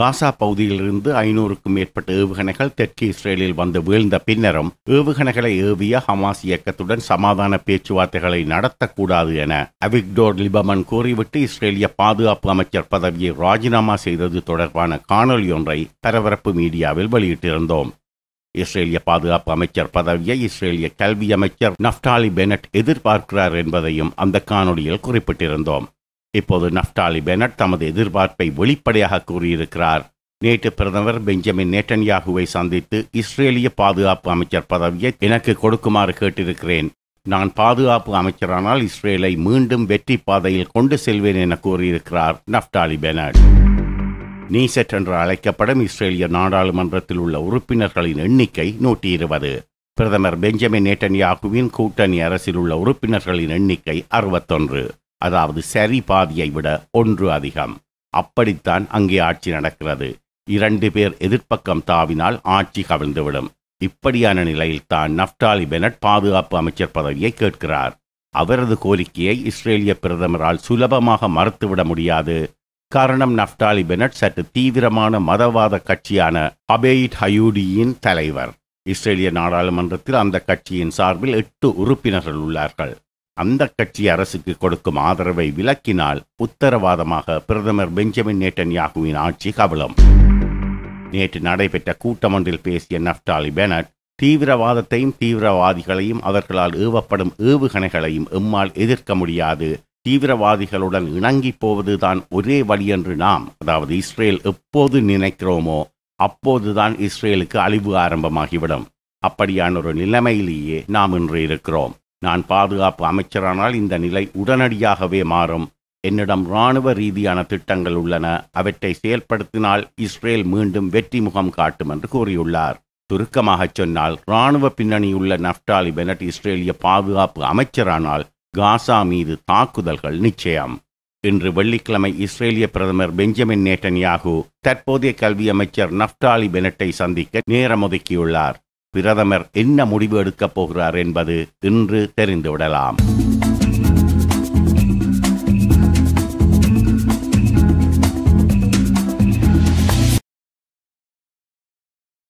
காசா பகுதியிலிருந்து ஐநூறுக்கும் மேற்பட்ட ஏவுகணைகள் தெற்கு இஸ்ரேலில் வந்து வீழ்ந்த பின்னரும் ஏவுகணைகளை ஏவிய ஹமாஸ் இயக்கத்துடன் சமாதான பேச்சுவார்த்தைகளை நடத்தக்கூடாது என அவிக்டோர் லிபமன் கூறிவிட்டு இஸ்ரேலிய பாதுகாப்பு அமைச்சர் பதவியை ராஜினாமா செய்தது தொடர்பான காணொலி ஒன்றை பரபரப்பு மீடியாவில் வெளியிட்டிருந்தோம் இஸ்ரேலிய பாதுகாப்பு அமைச்சர் பதவியை இஸ்ரேலிய கல்வி அமைச்சர் நப்டாலி பெனட் எதிர்பார்க்கிறார் என்பதையும் அந்த காணொலியில் குறிப்பிட்டிருந்தோம் இப்போது நஃப்டாலி பெனட் தமது எதிர்பார்ப்பை வெளிப்படையாக கூறியிருக்கிறார் நேற்று பிரதமர் பெஞ்சமின் நேட்டன்யாகுவை சந்தித்து இஸ்ரேலிய பாதுகாப்பு அமைச்சர் பதவியை எனக்கு கொடுக்குமாறு கேட்டிருக்கிறேன் நான் பாதுகாப்பு அமைச்சரானால் இஸ்ரேலை மீண்டும் வெற்றி பாதையில் கொண்டு செல்வேன் என கூறியிருக்கிறார் நஃப்டாலி பெனட் நீசெட் என்று அழைக்கப்படும் இஸ்ரேலிய நாடாளுமன்றத்தில் உள்ள உறுப்பினர்களின் எண்ணிக்கை நூற்றி இருபது பிரதமர் பெஞ்சமின் நேட்டன்யாகுவின் கூட்டணி அரசில் உள்ள உறுப்பினர்களின் எண்ணிக்கை அறுபத்தொன்று அதாவது சரி பாதியை விட ஒன்று அதிகம் அப்படித்தான் அங்கே ஆட்சி நடக்கிறது இரண்டு பேர் எதிர்ப்பக்கம் தாவினால் ஆட்சி கவிழ்ந்துவிடும் இப்படியான நிலையில் தான் நப்டாலி பெனட் பாதுகாப்பு அமைச்சர் பதவியை கேட்கிறார் அவரது கோரிக்கையை இஸ்ரேலிய பிரதமரால் சுலபமாக மறுத்துவிட முடியாது காரணம் நப்டாலி பெனட் சற்று தீவிரமான மதவாத கட்சியான அபெயிட் ஹயூடியின் தலைவர் இஸ்ரேலிய நாடாளுமன்றத்தில் அந்த கட்சியின் சார்பில் எட்டு உறுப்பினர்கள் உள்ளார்கள் அந்த கட்சி அரசுக்கு கொடுக்கும் ஆதரவை விலக்கினால் உத்தரவாதமாக பிரதமர் பெஞ்சமின் நேட்டன் யாகுவின் ஆட்சி கவலம் நேற்று நடைபெற்ற கூட்டம் ஒன்றில் பேசிய நப்டாலி பெனட் தீவிரவாதத்தையும் தீவிரவாதிகளையும் அவர்களால் ஏவப்படும் ஏவுகணைகளையும் எம்மால் எதிர்க்க முடியாது தீவிரவாதிகளுடன் இணங்கி போவதுதான் ஒரே வழி என்று நாம் அதாவது இஸ்ரேல் எப்போது நினைக்கிறோமோ அப்போதுதான் இஸ்ரேலுக்கு அழிவு ஆரம்பமாகிவிடும் அப்படியான ஒரு நிலைமையிலேயே நாம் இன்று இருக்கிறோம் நான் பாதுகாப்பு அமைச்சரானால் இந்த நிலை உடனடியாகவே மாறும் என்னிடம் இராணுவ ரீதியான திட்டங்கள் உள்ளன அவற்றை செயல்படுத்தினால் இஸ்ரேல் மீண்டும் வெற்றி முகம் காட்டும் என்று கூறியுள்ளார் சுருக்கமாகச் சொன்னால் இராணுவ பின்னணியுள்ள நப்டாலி பெனட் இஸ்ரேலிய பாதுகாப்பு அமைச்சரானால் காசா மீது தாக்குதல்கள் நிச்சயம் இன்று வெள்ளிக்கிழமை இஸ்ரேலிய பிரதமர் பெஞ்சமின் யாகு தற்போதைய கல்வி அமைச்சர் நப்டாலி பெனட்டை சந்திக்க நேரம் ஒதுக்கியுள்ளார் பிரதமர் என்ன முடிவு எடுக்கப் போகிறார் என்பது இன்று தெரிந்துவிடலாம்